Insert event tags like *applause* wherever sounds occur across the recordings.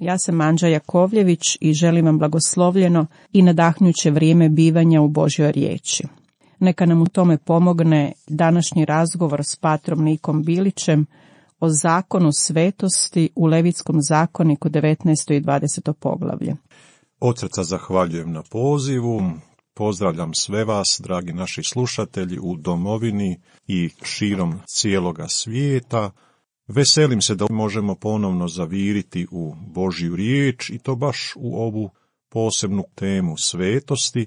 Ja sam Anđa Jakovljević i želim vam blagoslovljeno i nadahnjuće vrijeme bivanja u Božjoj riječi. Neka nam u tome pomogne današnji razgovor s patrom Nikom Bilićem o zakonu svetosti u Levitskom zakoniku 19. i 20. poglavlje. Od srca zahvaljujem na pozivu, pozdravljam sve vas, dragi naši slušatelji, u domovini i širom cijeloga svijeta. Veselim se da možemo ponovno zaviriti u Božju riječ i to baš u ovu posebnu temu svetosti.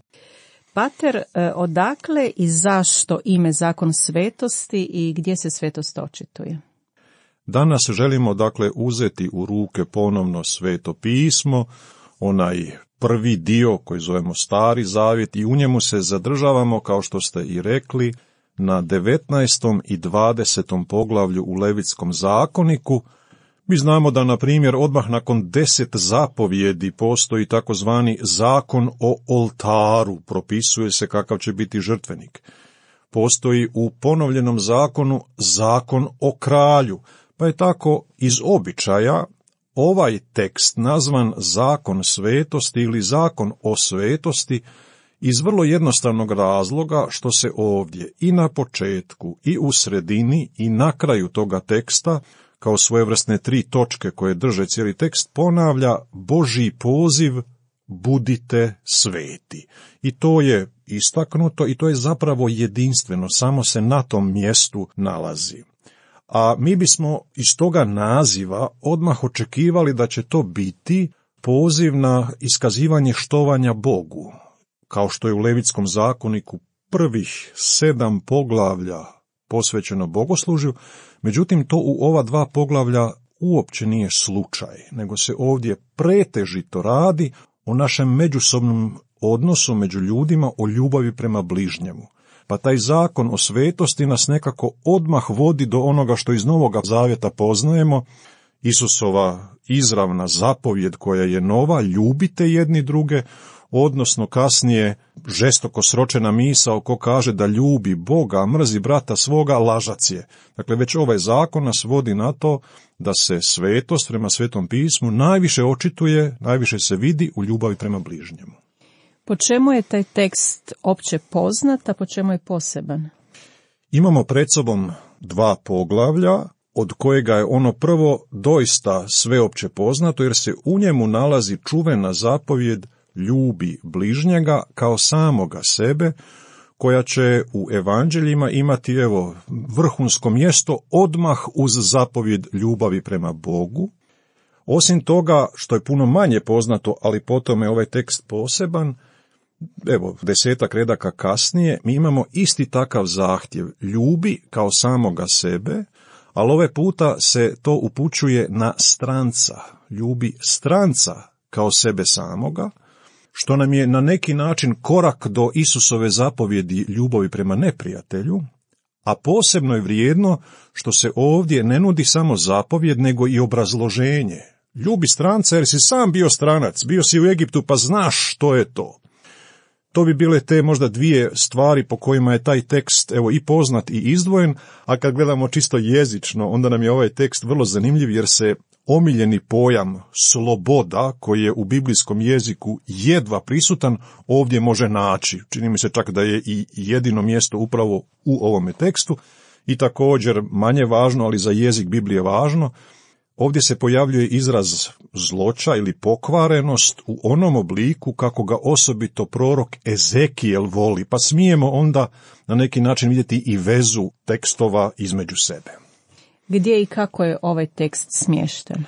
Pater, e, odakle i zašto ime zakon svetosti i gdje se svetost očituje? Danas želimo dakle uzeti u ruke ponovno sveto pismo, onaj prvi dio koji zovemo Stari Zavjet i u njemu se zadržavamo, kao što ste i rekli, na 19. i 20. poglavlju u Levitskom zakoniku, mi znamo da, na primjer, odmah nakon deset zapovjedi postoji takozvani zakon o oltaru, propisuje se kakav će biti žrtvenik. Postoji u ponovljenom zakonu zakon o kralju, pa je tako iz običaja ovaj tekst nazvan zakon svetosti ili zakon o svetosti, iz vrlo jednostavnog razloga što se ovdje i na početku i u sredini i na kraju toga teksta, kao svojevrsne tri točke koje drže cijeli tekst, ponavlja Boži poziv budite sveti. I to je istaknuto i to je zapravo jedinstveno, samo se na tom mjestu nalazi. A mi bismo iz toga naziva odmah očekivali da će to biti poziv na iskazivanje štovanja Bogu, kao što je u Levitskom zakoniku prvih sedam poglavlja posvećeno bogoslužju, međutim to u ova dva poglavlja uopće nije slučaj, nego se ovdje pretežito radi o našem međusobnom odnosu među ljudima, o ljubavi prema bližnjemu. Pa taj zakon o svetosti nas nekako odmah vodi do onoga što iz Novoga Zavjeta poznajemo, Isusova izravna zapovjed koja je nova, ljubite jedni druge, odnosno kasnije žestoko sročena misao ko kaže da ljubi Boga, a mrzi brata svoga, lažac je. Dakle, već ovaj zakon nas vodi na to da se svetost prema svetom pismu najviše očituje, najviše se vidi u ljubavi prema bližnjemu. Po čemu je taj tekst opće poznat, a po čemu je poseban? Imamo pred sobom dva poglavlja, od kojega je ono prvo doista sveopće poznato, jer se u njemu nalazi čuvena zapovjed ljubi bližnjega kao samoga sebe, koja će u evanđeljima imati evo vrhunsko mjesto odmah uz zapovjed ljubavi prema Bogu. Osim toga, što je puno manje poznato, ali potom je ovaj tekst poseban, evo, desetak redaka kasnije, mi imamo isti takav zahtjev, ljubi kao samoga sebe, ali ove puta se to upućuje na stranca, ljubi stranca kao sebe samoga, što nam je na neki način korak do Isusove zapovjedi ljubavi prema neprijatelju, a posebno je vrijedno što se ovdje ne nudi samo zapovjed, nego i obrazloženje. Ljubi stranca jer si sam bio stranac, bio si u Egiptu pa znaš što je to. To bi bile te možda dvije stvari po kojima je taj tekst evo i poznat i izdvojen, a kad gledamo čisto jezično, onda nam je ovaj tekst vrlo zanimljiv jer se omiljeni pojam sloboda, koji je u biblijskom jeziku jedva prisutan, ovdje može naći. Čini mi se čak da je i jedino mjesto upravo u ovome tekstu i također manje važno, ali za jezik Biblije važno, ovdje se pojavljuje izraz zloča ili pokvarenost u onom obliku kako ga osobito prorok Ezekijel voli, pa smijemo onda na neki način vidjeti i vezu tekstova između sebe. Gdje i kako je ovaj tekst smješten?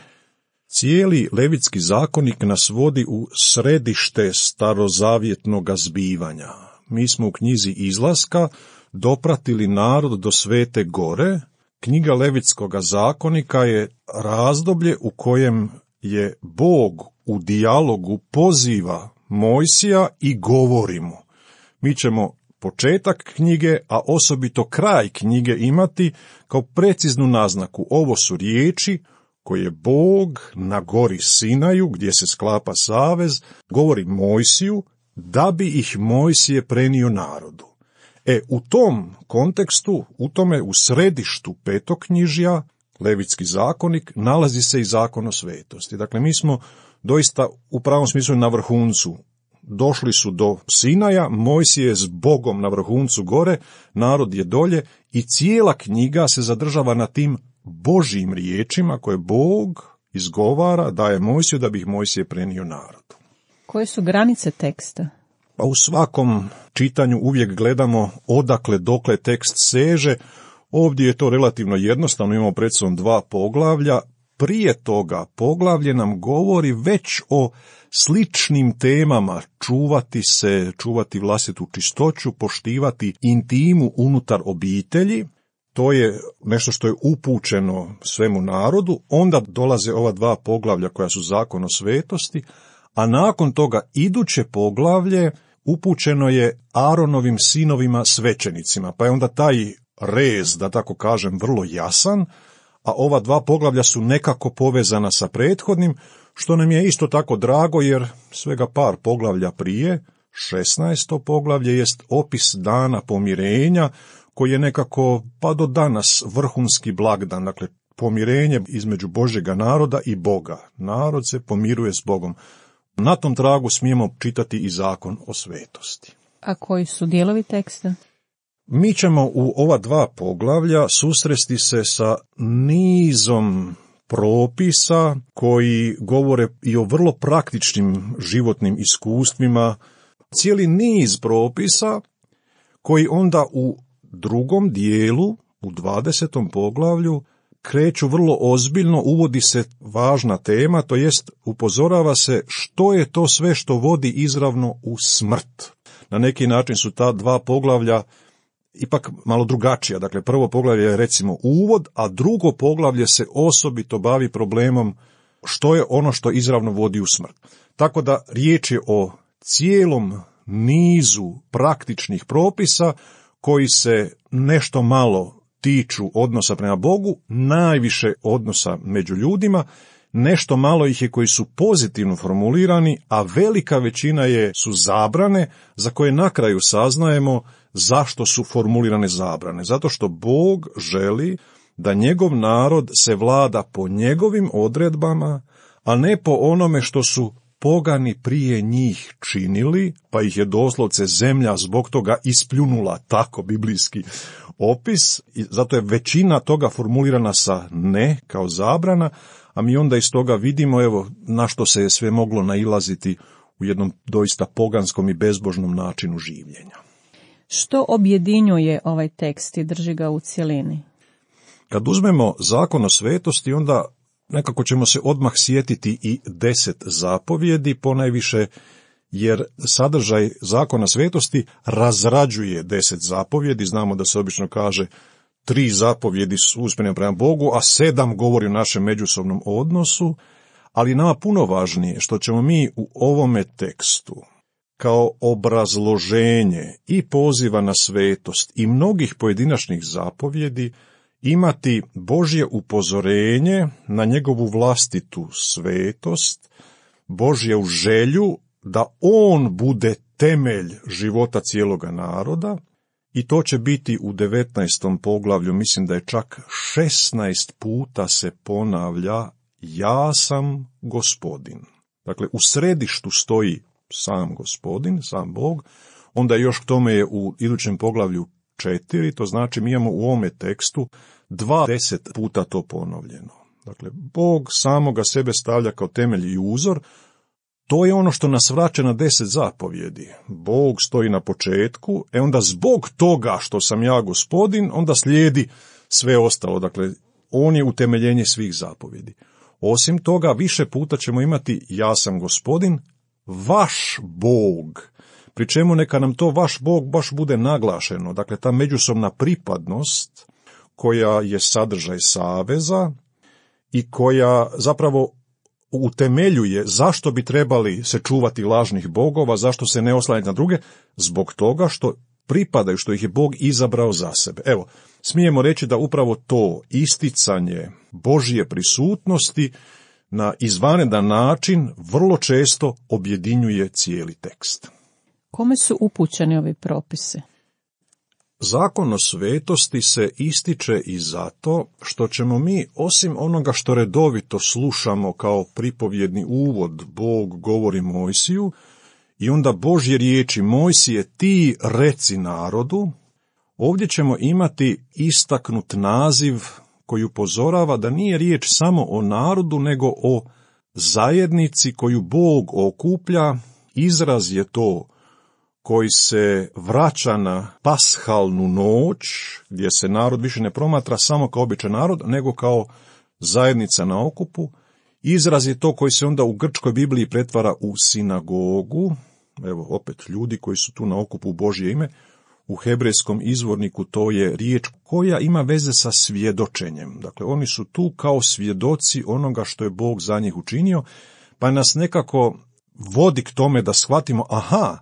Cijeli levitski zakonik nas vodi u središte starozavjetnog zbivanja. Mi smo u knjizi izlaska dopratili narod do svete gore. Knjiga levitskog zakonika je razdoblje u kojem je Bog u dijalogu poziva Mojsija i govori mu. Mi ćemo početak knjige, a osobito kraj knjige imati kao preciznu naznaku. Ovo su riječi koje Bog na gori Sinaju, gdje se sklapa savez, govori Mojsiju, da bi ih Mojsije prenio narodu. E, u tom kontekstu, u tome u središtu knjižja, Levitski zakonik, nalazi se i zakon o svetosti. Dakle, mi smo doista u pravom smislu na vrhuncu došli su do Sinaja, Mojsije je s Bogom na vrhuncu gore, narod je dolje i cijela knjiga se zadržava na tim Božijim riječima koje Bog izgovara, daje Mojsiju da bih Mojsije prenio narodu. Koje su granice teksta? Pa u svakom čitanju uvijek gledamo odakle dokle tekst seže. Ovdje je to relativno jednostavno, imamo pred dva poglavlja. Prije toga poglavlje nam govori već o sličnim temama, čuvati se, čuvati vlastitu čistoću, poštivati intimu unutar obitelji, to je nešto što je upućeno svemu narodu, onda dolaze ova dva poglavlja koja su zakon o svetosti, a nakon toga iduće poglavlje upućeno je Aronovim sinovima svećenicima, pa je onda taj rez, da tako kažem, vrlo jasan, a ova dva poglavlja su nekako povezana sa prethodnim, što nam je isto tako drago jer svega par poglavlja prije, 16. poglavlje jest opis dana pomirenja, koji je nekako pa do danas vrhunski blagdan, dakle pomirenje između Božjega naroda i Boga. Narod se pomiruje s Bogom. Na tom tragu smijemo čitati i zakon o svetosti. A koji su dijelovi teksta? Mi ćemo u ova dva poglavlja susresti se sa nizom propisa koji govore i o vrlo praktičnim životnim iskustvima, cijeli niz propisa koji onda u drugom dijelu, u 20. poglavlju, kreću vrlo ozbiljno, uvodi se važna tema, to jest upozorava se što je to sve što vodi izravno u smrt. Na neki način su ta dva poglavlja ipak malo drugačija. Dakle, prvo poglavlje je recimo uvod, a drugo poglavlje se osobito bavi problemom što je ono što izravno vodi u smrt. Tako da riječ je o cijelom nizu praktičnih propisa koji se nešto malo tiču odnosa prema Bogu, najviše odnosa među ljudima, nešto malo ih je koji su pozitivno formulirani, a velika većina je su zabrane za koje na kraju saznajemo zašto su formulirane zabrane. Zato što Bog želi da njegov narod se vlada po njegovim odredbama, a ne po onome što su pogani prije njih činili, pa ih je doslovce zemlja zbog toga ispljunula, tako biblijski opis, i zato je većina toga formulirana sa ne kao zabrana, a mi onda iz toga vidimo evo na što se je sve moglo nailaziti u jednom doista poganskom i bezbožnom načinu življenja. Što objedinjuje ovaj tekst i drži ga u cjelini? Kad uzmemo zakon o svetosti, onda nekako ćemo se odmah sjetiti i deset zapovjedi, ponajviše jer sadržaj zakona svetosti razrađuje deset zapovjedi, znamo da se obično kaže tri zapovjedi su usmjerene prema Bogu, a sedam govori o našem međusobnom odnosu, ali nama puno važnije što ćemo mi u ovome tekstu kao obrazloženje i poziva na svetost i mnogih pojedinačnih zapovjedi imati Božje upozorenje na njegovu vlastitu svetost, u želju da on bude temelj života cijeloga naroda i to će biti u 19. poglavlju, mislim da je čak 16 puta se ponavlja ja sam gospodin. Dakle, u središtu stoji sam gospodin, sam Bog, onda još k tome je u idućem poglavlju četiri, to znači mi imamo u ovome tekstu dva deset puta to ponovljeno. Dakle, Bog samoga sebe stavlja kao temelj i uzor, to je ono što nas vraća na deset zapovjedi. Bog stoji na početku, e onda zbog toga što sam ja gospodin, onda slijedi sve ostalo. Dakle, on je utemeljenje svih zapovjedi. Osim toga, više puta ćemo imati ja sam gospodin, vaš Bog, pri čemu neka nam to vaš Bog baš bude naglašeno, dakle ta međusobna pripadnost koja je sadržaj saveza i koja zapravo utemeljuje zašto bi trebali se čuvati lažnih bogova, zašto se ne oslanjati na druge, zbog toga što pripadaju, što ih je Bog izabrao za sebe. Evo, smijemo reći da upravo to isticanje Božje prisutnosti na izvanredan način vrlo često objedinjuje cijeli tekst. Kome su upućeni ovi propisi? Zakon o svetosti se ističe i zato što ćemo mi, osim onoga što redovito slušamo kao pripovjedni uvod, Bog govori Mojsiju, i onda Božje riječi Mojsije ti reci narodu, ovdje ćemo imati istaknut naziv koji upozorava da nije riječ samo o narodu, nego o zajednici koju Bog okuplja, izraz je to koji se vraća na pashalnu noć, gdje se narod više ne promatra samo kao običan narod, nego kao zajednica na okupu. Izraz je to koji se onda u grčkoj Bibliji pretvara u sinagogu, evo opet ljudi koji su tu na okupu Božje ime, u hebrejskom izvorniku to je riječ koja ima veze sa svjedočenjem. Dakle, oni su tu kao svjedoci onoga što je Bog za njih učinio, pa nas nekako vodi k tome da shvatimo, aha,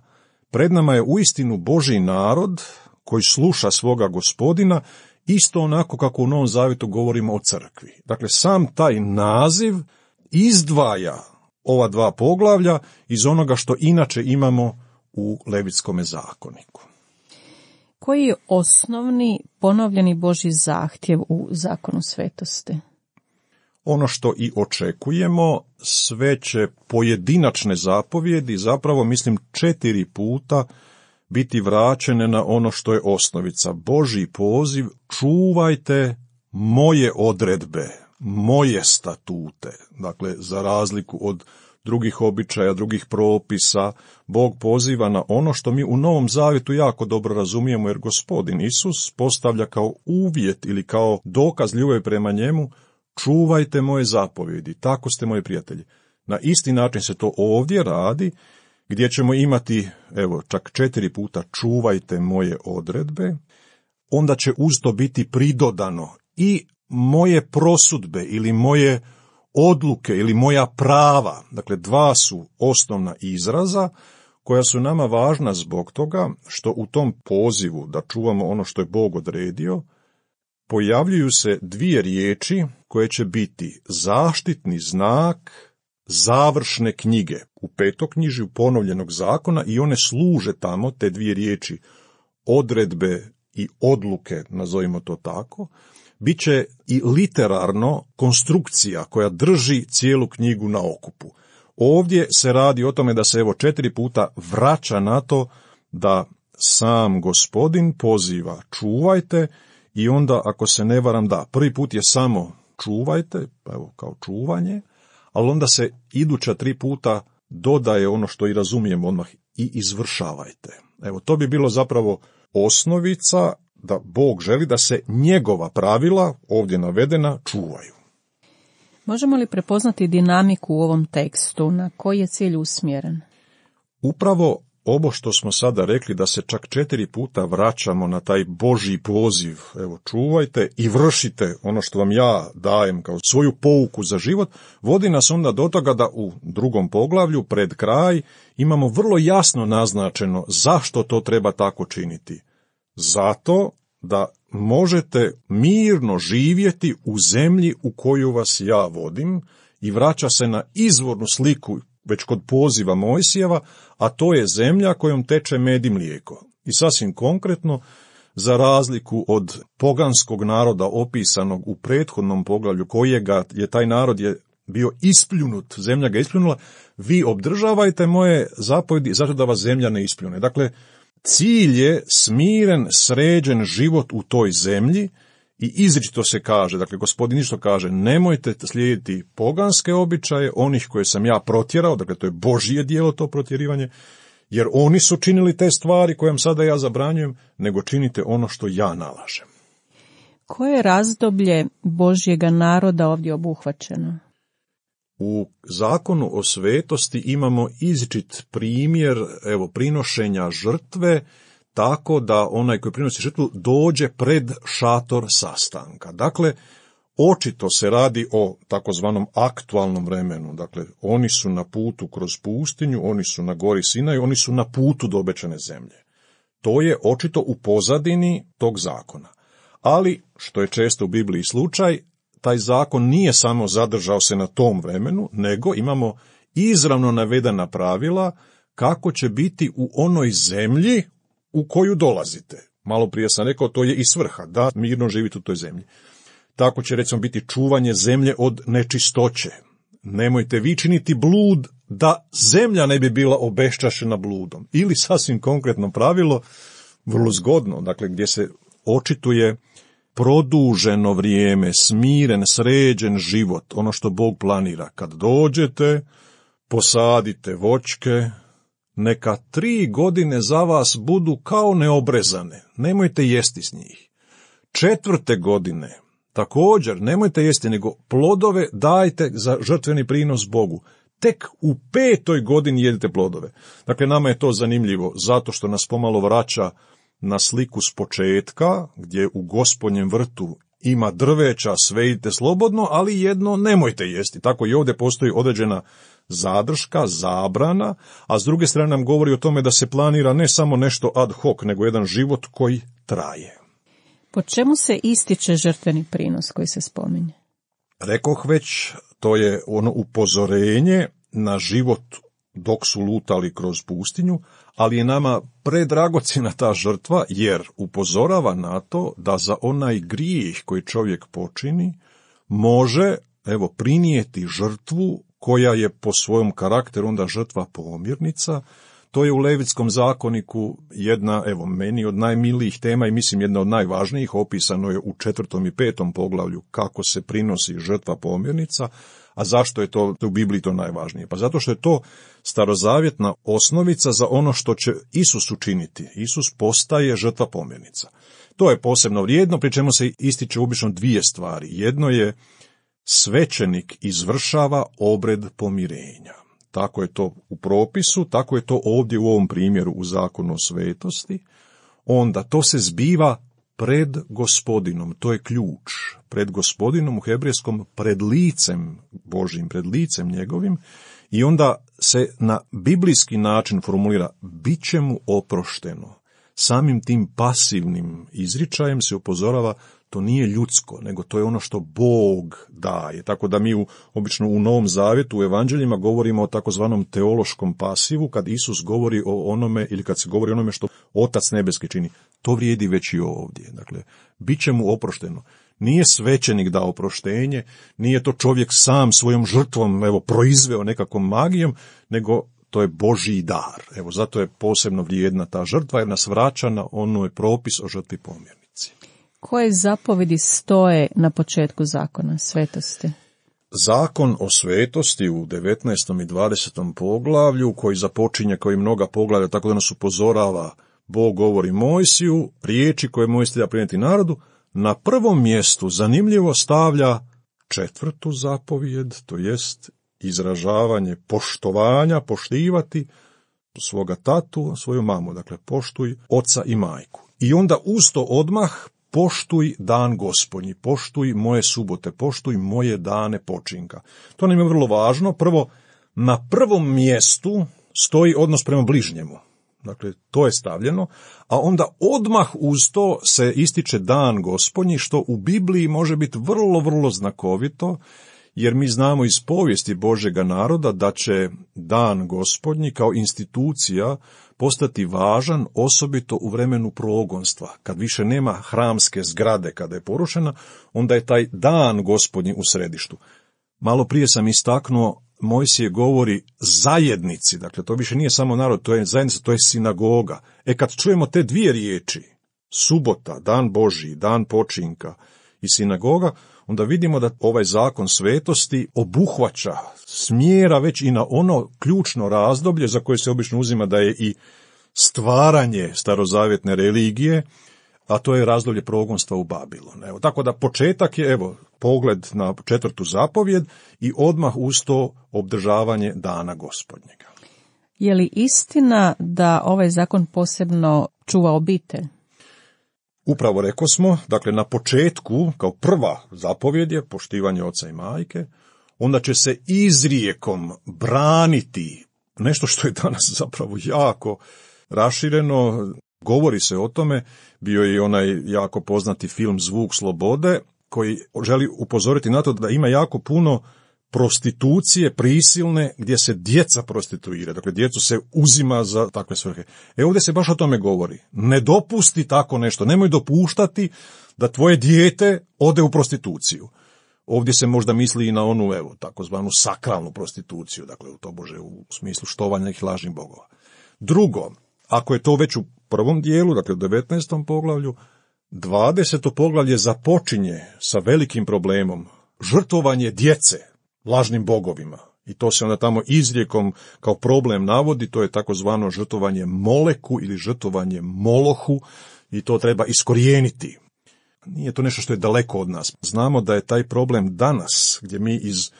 pred nama je uistinu Boži narod koji sluša svoga gospodina, isto onako kako u Novom Zavetu govorimo o crkvi. Dakle, sam taj naziv izdvaja ova dva poglavlja iz onoga što inače imamo u Levitskom zakoniku. Koji je osnovni ponovljeni Boži zahtjev u zakonu svetosti? Ono što i očekujemo, sve će pojedinačne zapovjedi, zapravo mislim četiri puta, biti vraćene na ono što je osnovica. Boži poziv, čuvajte moje odredbe, moje statute, dakle za razliku od drugih običaja, drugih propisa, Bog poziva na ono što mi u Novom Zavjetu jako dobro razumijemo, jer gospodin Isus postavlja kao uvjet ili kao dokaz ljubavi prema njemu, čuvajte moje zapovjedi, tako ste moji prijatelji. Na isti način se to ovdje radi, gdje ćemo imati, evo, čak četiri puta čuvajte moje odredbe, onda će uz to biti pridodano i moje prosudbe ili moje odluke ili moja prava. Dakle, dva su osnovna izraza koja su nama važna zbog toga što u tom pozivu da čuvamo ono što je Bog odredio, pojavljuju se dvije riječi koje će biti zaštitni znak završne knjige u petoknjižju ponovljenog zakona i one služe tamo, te dvije riječi, odredbe i odluke, nazovimo to tako, bit će i literarno konstrukcija koja drži cijelu knjigu na okupu. Ovdje se radi o tome da se evo četiri puta vraća na to da sam gospodin poziva čuvajte i onda ako se ne varam da prvi put je samo čuvajte, pa evo kao čuvanje, ali onda se iduća tri puta dodaje ono što i razumijem odmah i izvršavajte. Evo to bi bilo zapravo osnovica da Bog želi da se njegova pravila, ovdje navedena, čuvaju. Možemo li prepoznati dinamiku u ovom tekstu? Na koji je cilj usmjeren? Upravo ovo što smo sada rekli, da se čak četiri puta vraćamo na taj Božji poziv, evo čuvajte i vršite ono što vam ja dajem kao svoju pouku za život, vodi nas onda do toga da u drugom poglavlju, pred kraj, imamo vrlo jasno naznačeno zašto to treba tako činiti. Zato da možete mirno živjeti u zemlji u koju vas ja vodim i vraća se na izvornu sliku već kod poziva Mojsijeva, a to je zemlja kojom teče med i mlijeko. I sasvim konkretno, za razliku od poganskog naroda opisanog u prethodnom poglavlju kojega je taj narod je bio ispljunut, zemlja ga ispljunula, vi obdržavajte moje zapovjedi zato da vas zemlja ne ispljune. Dakle, Cilj je smiren, sređen život u toj zemlji i izričito se kaže, dakle gospodin isto kaže, nemojte slijediti poganske običaje, onih koje sam ja protjerao, dakle to je božije dijelo to protjerivanje, jer oni su činili te stvari koje sada ja zabranjujem, nego činite ono što ja nalažem. Koje razdoblje Božjega naroda ovdje obuhvaćeno? U zakonu o svetosti imamo izčit primjer evo, prinošenja žrtve tako da onaj koji prinosi žrtvu dođe pred šator sastanka. Dakle, očito se radi o takozvanom aktualnom vremenu. Dakle, oni su na putu kroz pustinju, oni su na gori Sinaju, oni su na putu do obećane zemlje. To je očito u pozadini tog zakona. Ali, što je često u Bibliji slučaj, taj zakon nije samo zadržao se na tom vremenu, nego imamo izravno navedena pravila kako će biti u onoj zemlji u koju dolazite. Malo prije sam rekao, to je i svrha, da mirno živite u toj zemlji. Tako će recimo biti čuvanje zemlje od nečistoće. Nemojte vi činiti blud da zemlja ne bi bila obeščašena bludom. Ili sasvim konkretno pravilo, vrlo zgodno, dakle gdje se očituje produženo vrijeme, smiren, sređen život, ono što Bog planira. Kad dođete, posadite vočke, neka tri godine za vas budu kao neobrezane, nemojte jesti s njih. Četvrte godine, također, nemojte jesti, nego plodove dajte za žrtveni prinos Bogu. Tek u petoj godini jedite plodove. Dakle, nama je to zanimljivo, zato što nas pomalo vraća na sliku s početka, gdje u gospodnjem vrtu ima drveća, sve idite slobodno, ali jedno nemojte jesti. Tako i ovdje postoji određena zadrška, zabrana, a s druge strane nam govori o tome da se planira ne samo nešto ad hoc, nego jedan život koji traje. Po čemu se ističe žrtveni prinos koji se spominje? Rekoh već, to je ono upozorenje na život dok su lutali kroz pustinju, ali je nama predragocina ta žrtva jer upozorava na to da za onaj grijeh koji čovjek počini može evo prinijeti žrtvu koja je po svojom karakteru onda žrtva pomirnica. To je u Levitskom zakoniku jedna, evo, meni od najmilijih tema i mislim jedna od najvažnijih, opisano je u četvrtom i petom poglavlju kako se prinosi žrtva pomirnica, a zašto je to u Bibliji to najvažnije? Pa zato što je to starozavjetna osnovica za ono što će Isus učiniti. Isus postaje žrtva pomirnica. To je posebno vrijedno, pri čemu se ističe obično dvije stvari. Jedno je svećenik izvršava obred pomirenja. Tako je to u propisu, tako je to ovdje u ovom primjeru u zakonu o svetosti. Onda to se zbiva pred gospodinom, to je ključ, pred gospodinom u hebrejskom, pred licem Božim, pred licem njegovim, i onda se na biblijski način formulira, bit će mu oprošteno. Samim tim pasivnim izričajem se upozorava to nije ljudsko, nego to je ono što Bog daje. Tako da mi u, obično u Novom Zavjetu, u Evanđeljima, govorimo o takozvanom teološkom pasivu, kad Isus govori o onome, ili kad se govori o onome što Otac Nebeski čini. To vrijedi već i ovdje. Dakle, bit će mu oprošteno. Nije svećenik dao oproštenje, nije to čovjek sam svojom žrtvom evo, proizveo nekakvom magijom, nego to je Božji dar. Evo, zato je posebno vrijedna ta žrtva, jer nas vraća na onoj propis o žrtvi pomjerni. Koje zapovedi stoje na početku zakona svetosti? Zakon o svetosti u 19. i 20. poglavlju, koji započinje kao i mnoga poglavlja, tako da nas upozorava, Bog govori Mojsiju, riječi koje Mojsi treba prenijeti narodu, na prvom mjestu zanimljivo stavlja četvrtu zapovijed, to jest izražavanje poštovanja, poštivati svoga tatu, svoju mamu, dakle poštuj oca i majku. I onda uz odmah poštuj dan gospodnji, poštuj moje subote, poštuj moje dane počinka. To nam je vrlo važno. Prvo, na prvom mjestu stoji odnos prema bližnjemu. Dakle, to je stavljeno, a onda odmah uz to se ističe dan gospodnji, što u Bibliji može biti vrlo, vrlo znakovito, jer mi znamo iz povijesti Božega naroda da će dan gospodnji kao institucija postati važan osobito u vremenu progonstva. Kad više nema hramske zgrade kada je porušena, onda je taj dan gospodnji u središtu. Malo prije sam istaknuo Mojsije govori zajednici, dakle to više nije samo narod, to je zajednica, to je sinagoga. E kad čujemo te dvije riječi, subota, dan Božji, dan počinka, i sinagoga, onda vidimo da ovaj zakon svetosti obuhvaća, smjera već i na ono ključno razdoblje za koje se obično uzima da je i stvaranje starozavjetne religije, a to je razdoblje progonstva u Babilonu. Evo, tako da početak je, evo, pogled na četvrtu zapovjed i odmah uz to obdržavanje dana gospodnjega. Je li istina da ovaj zakon posebno čuva obitelj? Upravo reko smo, dakle na početku, kao prva zapovjed je poštivanje oca i majke, onda će se izrijekom braniti nešto što je danas *laughs* zapravo jako rašireno, govori se o tome, bio je i onaj jako poznati film Zvuk slobode, koji želi upozoriti na to da ima jako puno prostitucije prisilne gdje se djeca prostituira, dakle djecu se uzima za takve svrhe. E ovdje se baš o tome govori. Ne dopusti tako nešto, nemoj dopuštati da tvoje dijete ode u prostituciju. Ovdje se možda misli i na onu, evo, takozvanu sakralnu prostituciju, dakle, u to bože, u smislu štovanja i lažnih bogova. Drugo, ako je to već u prvom dijelu, dakle u 19. poglavlju, 20. poglavlje započinje sa velikim problemom žrtovanje djece, lažnim bogovima. I to se onda tamo izrijekom kao problem navodi, to je takozvano žrtovanje moleku ili žrtovanje molohu i to treba iskorijeniti. Nije to nešto što je daleko od nas. Znamo da je taj problem danas, gdje mi iz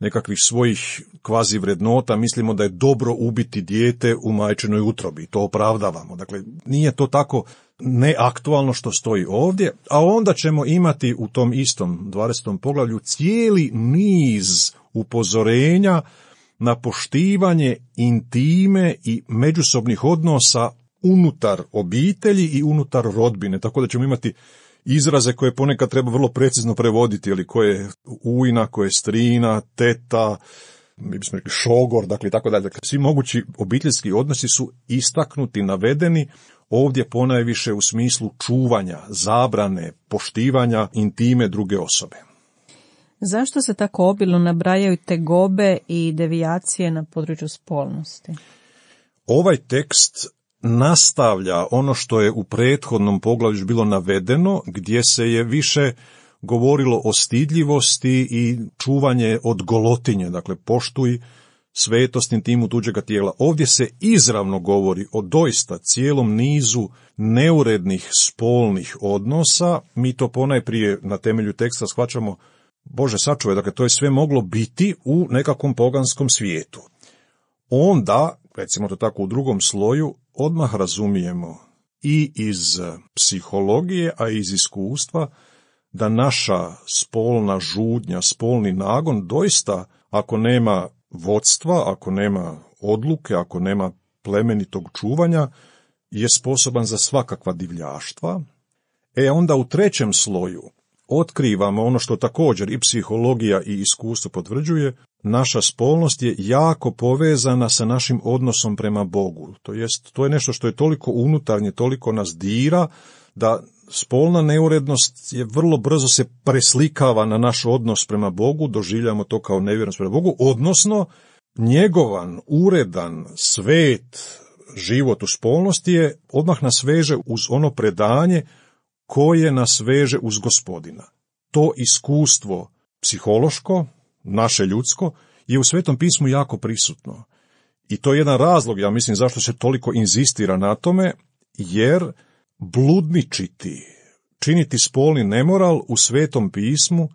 nekakvih svojih kvazi vrednota mislimo da je dobro ubiti dijete u majčinoj utrobi. To opravdavamo. Dakle, nije to tako neaktualno što stoji ovdje, a onda ćemo imati u tom istom 20. poglavlju cijeli niz upozorenja na poštivanje intime i međusobnih odnosa unutar obitelji i unutar rodbine, tako da ćemo imati izraze koje ponekad treba vrlo precizno prevoditi, ili koje je ujna, koje je strina, teta, mi bismo rekli šogor, dakle tako dalje. Dakle, svi mogući obiteljski odnosi su istaknuti, navedeni, ovdje ponajviše u smislu čuvanja, zabrane, poštivanja intime druge osobe. Zašto se tako obilno nabrajaju tegobe i devijacije na području spolnosti? Ovaj tekst nastavlja ono što je u prethodnom poglavlju bilo navedeno, gdje se je više govorilo o stidljivosti i čuvanje od golotinje, dakle poštuj svetostnim timu tuđega tijela. Ovdje se izravno govori o doista cijelom nizu neurednih spolnih odnosa. Mi to ponajprije na temelju teksta shvaćamo, Bože sačuvaj, dakle to je sve moglo biti u nekakvom poganskom svijetu. Onda, recimo to tako u drugom sloju, odmah razumijemo i iz psihologije, a i iz iskustva, da naša spolna žudnja, spolni nagon doista, ako nema vodstva, ako nema odluke, ako nema plemenitog čuvanja, je sposoban za svakakva divljaštva. E onda u trećem sloju otkrivamo ono što također i psihologija i iskustvo potvrđuje, naša spolnost je jako povezana sa našim odnosom prema Bogu. To jest, to je nešto što je toliko unutarnje, toliko nas dira, da spolna neurednost je vrlo brzo se preslikava na naš odnos prema Bogu, doživljamo to kao nevjernost prema Bogu, odnosno njegovan, uredan, svet, život u spolnosti je, odmah nas veže uz ono predanje koje nas veže uz gospodina. To iskustvo psihološko, naše ljudsko, je u Svetom pismu jako prisutno. I to je jedan razlog, ja mislim, zašto se toliko inzistira na tome, jer bludničiti, činiti spolni nemoral u Svetom pismu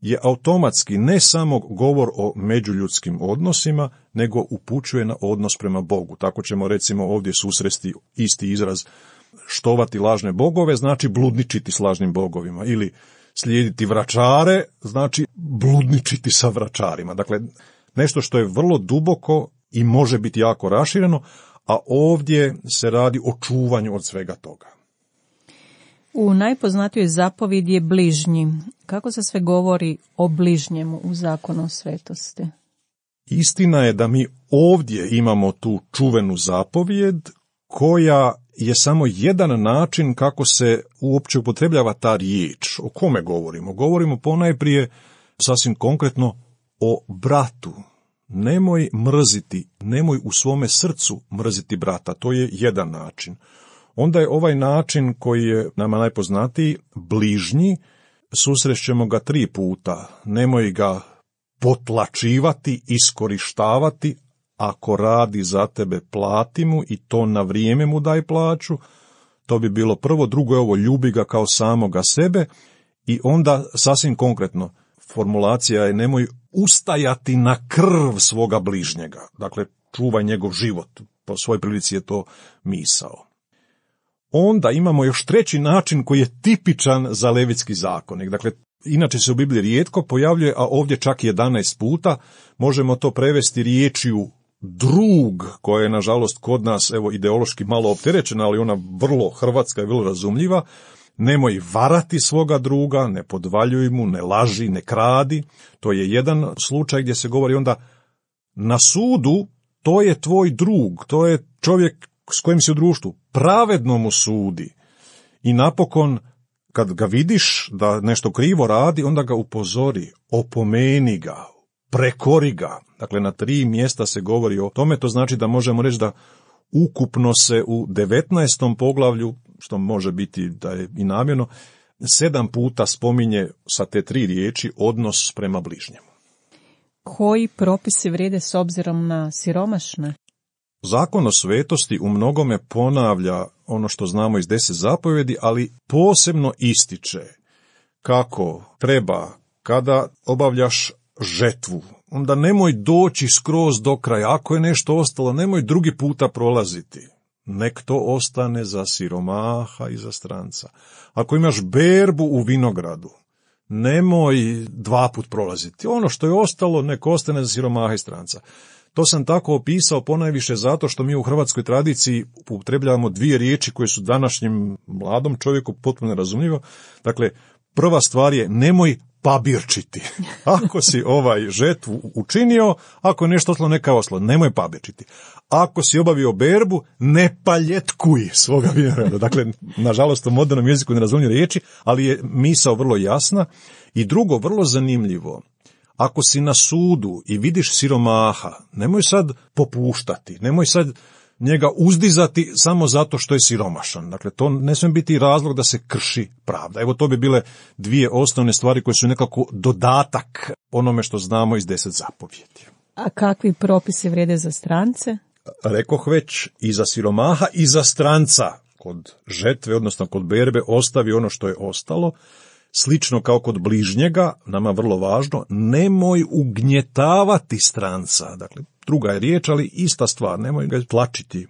je automatski ne samo govor o međuljudskim odnosima, nego upućuje na odnos prema Bogu. Tako ćemo recimo ovdje susresti isti izraz štovati lažne bogove znači bludničiti s lažnim bogovima ili slijediti vračare znači bludničiti sa vračarima. Dakle, nešto što je vrlo duboko i može biti jako rašireno, a ovdje se radi o čuvanju od svega toga. U najpoznatijoj zapovjedi je bližnji. Kako se sve govori o bližnjemu u zakonu o svetosti? Istina je da mi ovdje imamo tu čuvenu zapovijed, koja je samo jedan način kako se uopće upotrebljava ta riječ. O kome govorimo? Govorimo ponajprije sasvim konkretno o bratu. Nemoj mrziti, nemoj u svome srcu mrziti brata. To je jedan način. Onda je ovaj način koji je nama najpoznatiji, bližnji, susrećemo ga tri puta. Nemoj ga potlačivati, iskorištavati, ako radi za tebe, plati mu i to na vrijeme mu daj plaću, to bi bilo prvo, drugo je ovo ljubi ga kao samoga sebe i onda sasvim konkretno, formulacija je nemoj ustajati na krv svoga bližnjega, dakle čuvaj njegov život, po svojoj prilici je to misao. Onda imamo još treći način koji je tipičan za levitski zakonik. Dakle, inače se u Bibliji rijetko pojavljuje, a ovdje čak 11 puta. Možemo to prevesti riječju drug, koja je nažalost kod nas evo ideološki malo opterećena, ali ona vrlo hrvatska i vrlo razumljiva, nemoj varati svoga druga, ne podvaljuj mu, ne laži, ne kradi. To je jedan slučaj gdje se govori onda na sudu, to je tvoj drug, to je čovjek s kojim si u društvu, pravedno mu sudi. I napokon, kad ga vidiš da nešto krivo radi, onda ga upozori, opomeni ga, prekori ga. Dakle, na tri mjesta se govori o tome, to znači da možemo reći da ukupno se u 19. poglavlju, što može biti da je i namjerno, sedam puta spominje sa te tri riječi odnos prema bližnjem Koji propisi vrede s obzirom na siromašne? Zakon o svetosti u mnogome ponavlja ono što znamo iz deset zapovjedi, ali posebno ističe kako treba kada obavljaš žetvu, onda nemoj doći skroz do kraja. Ako je nešto ostalo, nemoj drugi puta prolaziti. Nek to ostane za siromaha i za stranca. Ako imaš berbu u vinogradu, nemoj dva put prolaziti. Ono što je ostalo, nek ostane za siromaha i stranca. To sam tako opisao ponajviše zato što mi u hrvatskoj tradiciji upotrebljavamo dvije riječi koje su današnjem mladom čovjeku potpuno razumljivo. Dakle, prva stvar je nemoj pabirčiti. *laughs* Ako si ovaj žetvu učinio, ako je nešto oslo, neka oslo, nemoj pabirčiti. Ako si obavio berbu, ne paljetkuj svoga vinograda. Dakle, nažalost, u modernom jeziku ne razumiju riječi, ali je misao vrlo jasna. I drugo, vrlo zanimljivo, ako si na sudu i vidiš siromaha, nemoj sad popuštati, nemoj sad njega uzdizati samo zato što je siromašan. Dakle, to ne smije biti razlog da se krši pravda. Evo, to bi bile dvije osnovne stvari koje su nekako dodatak onome što znamo iz deset zapovjeti. A kakvi propisi vrede za strance? Rekoh već, i za siromaha i za stranca. Kod žetve, odnosno kod berbe, ostavi ono što je ostalo. Slično kao kod bližnjega, nama vrlo važno, nemoj ugnjetavati stranca. Dakle, druga je riječ, ali ista stvar, nemoj ga tlačiti.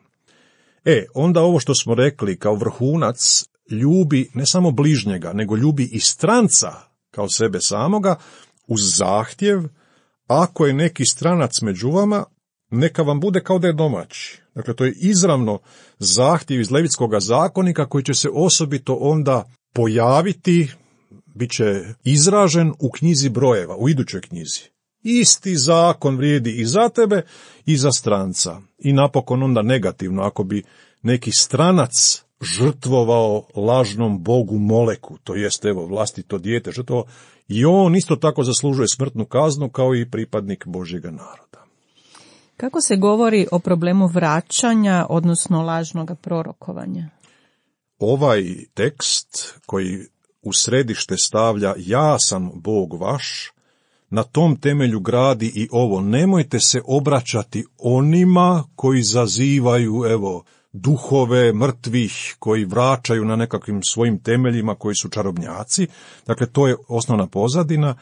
E, onda ovo što smo rekli kao vrhunac, ljubi ne samo bližnjega, nego ljubi i stranca kao sebe samoga, uz zahtjev, ako je neki stranac među vama, neka vam bude kao da je domaći. Dakle, to je izravno zahtjev iz Levitskog zakonika koji će se osobito onda pojaviti, bit će izražen u knjizi brojeva, u idućoj knjizi. Isti zakon vrijedi i za tebe i za stranca. I napokon onda negativno, ako bi neki stranac žrtvovao lažnom bogu moleku, to jest evo vlastito dijete žrtvovao, i on isto tako zaslužuje smrtnu kaznu kao i pripadnik Božjega naroda. Kako se govori o problemu vraćanja, odnosno lažnog prorokovanja? Ovaj tekst koji u središte stavlja ja sam Bog vaš, na tom temelju gradi i ovo. Nemojte se obraćati onima koji zazivaju, evo, duhove mrtvih koji vraćaju na nekakvim svojim temeljima koji su čarobnjaci. Dakle, to je osnovna pozadina.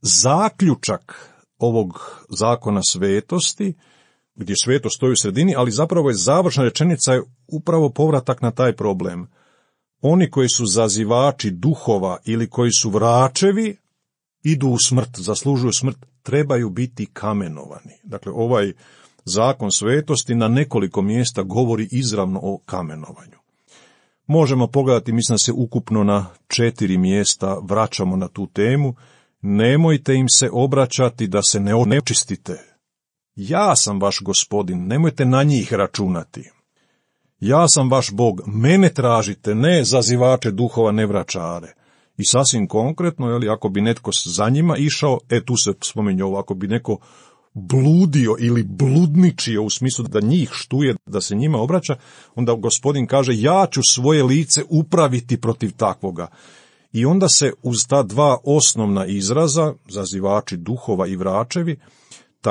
Zaključak ovog zakona svetosti, gdje sveto stoji u sredini, ali zapravo je završna rečenica je upravo povratak na taj problem. Oni koji su zazivači duhova ili koji su vračevi, idu u smrt, zaslužuju smrt, trebaju biti kamenovani. Dakle, ovaj zakon svetosti na nekoliko mjesta govori izravno o kamenovanju. Možemo pogledati, mislim da se ukupno na četiri mjesta vraćamo na tu temu. Nemojte im se obraćati da se ne onečistite. Ja sam vaš gospodin, nemojte na njih računati. Ja sam vaš bog, mene tražite, ne zazivače duhova ne vračare. I sasvim konkretno, jel ako bi netko za njima išao, e tu se spominje ovo, ako bi neko bludio ili bludničio u smislu da njih štuje, da se njima obraća, onda gospodin kaže ja ću svoje lice upraviti protiv takvoga. I onda se uz ta dva osnovna izraza, zazivači duhova i vračevi,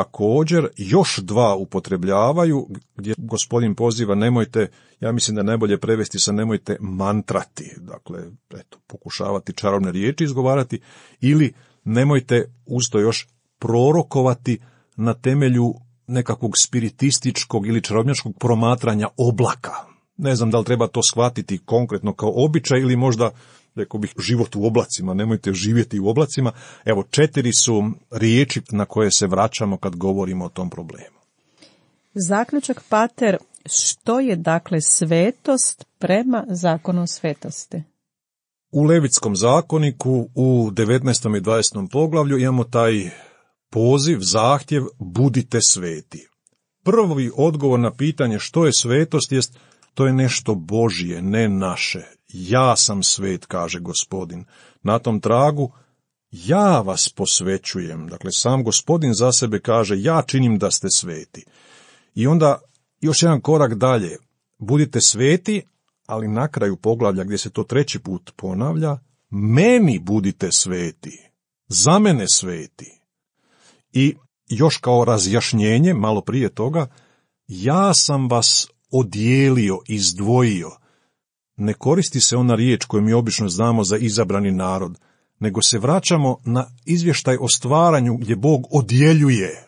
također još dva upotrebljavaju, gdje gospodin poziva nemojte, ja mislim da najbolje prevesti sa nemojte mantrati, dakle, eto, pokušavati čarobne riječi izgovarati, ili nemojte uz to još prorokovati na temelju nekakvog spiritističkog ili čarobnjačkog promatranja oblaka. Ne znam da li treba to shvatiti konkretno kao običaj ili možda rekao bih, život u oblacima, nemojte živjeti u oblacima. Evo, četiri su riječi na koje se vraćamo kad govorimo o tom problemu. Zaključak pater, što je dakle svetost prema zakonu svetosti? U Levitskom zakoniku u 19. i 20. poglavlju imamo taj poziv, zahtjev, budite sveti. Prvi odgovor na pitanje što je svetost jest to je nešto Božije, ne naše, ja sam svet, kaže gospodin. Na tom tragu ja vas posvećujem. Dakle, sam gospodin za sebe kaže ja činim da ste sveti. I onda još jedan korak dalje. Budite sveti, ali na kraju poglavlja gdje se to treći put ponavlja, meni budite sveti, za mene sveti. I još kao razjašnjenje, malo prije toga, ja sam vas odijelio, izdvojio – ne koristi se ona riječ koju mi obično znamo za izabrani narod, nego se vraćamo na izvještaj o stvaranju gdje Bog odjeljuje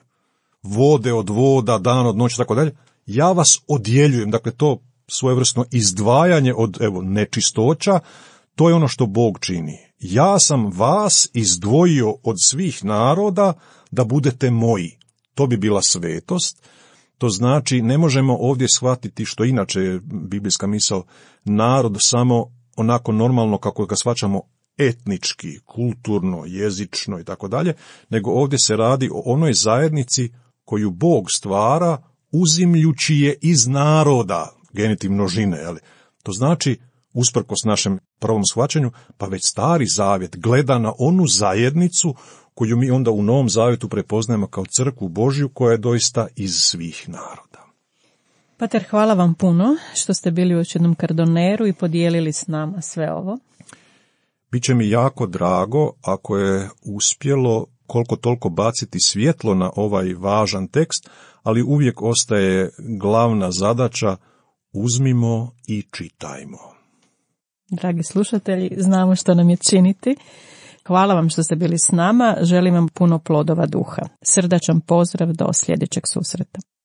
vode od voda, dan od noći, tako dalje. Ja vas odjeljujem, dakle to svojevrsno izdvajanje od evo, nečistoća, to je ono što Bog čini. Ja sam vas izdvojio od svih naroda da budete moji. To bi bila svetost, to znači, ne možemo ovdje shvatiti što inače je biblijska misao, narod samo onako normalno kako ga shvaćamo etnički, kulturno, jezično i tako dalje, nego ovdje se radi o onoj zajednici koju Bog stvara uzimljući je iz naroda, genitiv množine, ali To znači, usprkos našem prvom shvaćanju, pa već stari zavjet gleda na onu zajednicu koju mi onda u Novom Zavetu prepoznajemo kao crkvu Božju koja je doista iz svih naroda. Pater, hvala vam puno što ste bili u još kardoneru i podijelili s nama sve ovo. Biće mi jako drago ako je uspjelo koliko toliko baciti svjetlo na ovaj važan tekst, ali uvijek ostaje glavna zadaća uzmimo i čitajmo. Dragi slušatelji, znamo što nam je činiti. Hvala vam što ste bili s nama, želim vam puno plodova duha. Srdačan pozdrav do sljedećeg susreta.